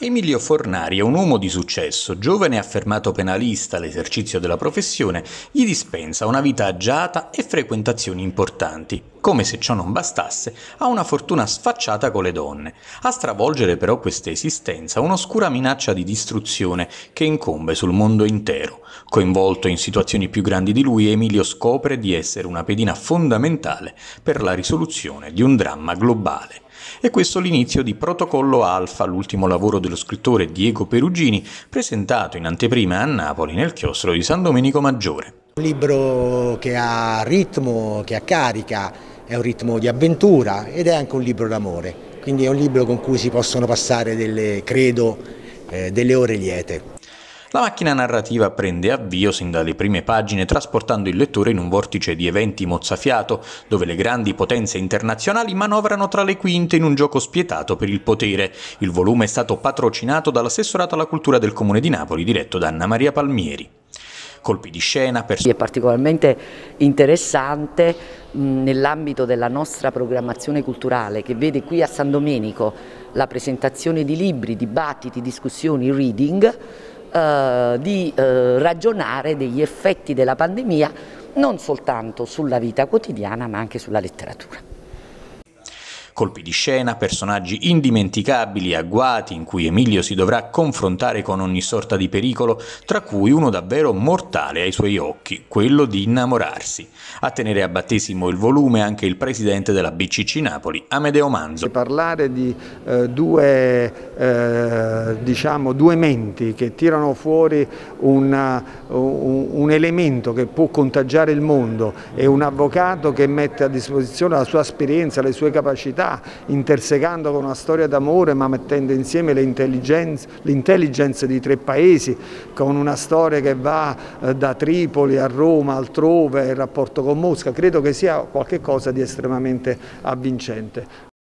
Emilio Fornari è un uomo di successo, giovane e affermato penalista all'esercizio della professione, gli dispensa una vita agiata e frequentazioni importanti. Come se ciò non bastasse, ha una fortuna sfacciata con le donne. A stravolgere però questa esistenza un'oscura minaccia di distruzione che incombe sul mondo intero. Coinvolto in situazioni più grandi di lui, Emilio scopre di essere una pedina fondamentale per la risoluzione di un dramma globale. E questo l'inizio di Protocollo Alfa, l'ultimo lavoro dello scrittore Diego Perugini, presentato in anteprima a Napoli nel chiostro di San Domenico Maggiore. Un libro che ha ritmo, che ha carica, è un ritmo di avventura ed è anche un libro d'amore, quindi è un libro con cui si possono passare delle, credo, eh, delle ore liete. La macchina narrativa prende avvio sin dalle prime pagine trasportando il lettore in un vortice di eventi mozzafiato, dove le grandi potenze internazionali manovrano tra le quinte in un gioco spietato per il potere. Il volume è stato patrocinato dall'assessorato alla cultura del Comune di Napoli, diretto da Anna Maria Palmieri colpi di scena. È particolarmente interessante nell'ambito della nostra programmazione culturale che vede qui a San Domenico la presentazione di libri, dibattiti, discussioni, reading eh, di eh, ragionare degli effetti della pandemia non soltanto sulla vita quotidiana ma anche sulla letteratura colpi di scena, personaggi indimenticabili, agguati in cui Emilio si dovrà confrontare con ogni sorta di pericolo, tra cui uno davvero mortale ai suoi occhi, quello di innamorarsi. A tenere a battesimo il volume anche il presidente della BCC Napoli, Amedeo Manzo. Parlare di eh, due, eh, diciamo, due menti che tirano fuori una, un, eh, un elemento che può contagiare il mondo e un avvocato che mette a disposizione la sua esperienza, le sue capacità, società, intersecando con una storia d'amore ma mettendo insieme l'intelligence di tre paesi, con una storia che va eh, da Tripoli a Roma, altrove, il rapporto con Mosca, credo che sia qualcosa di estremamente avvincente.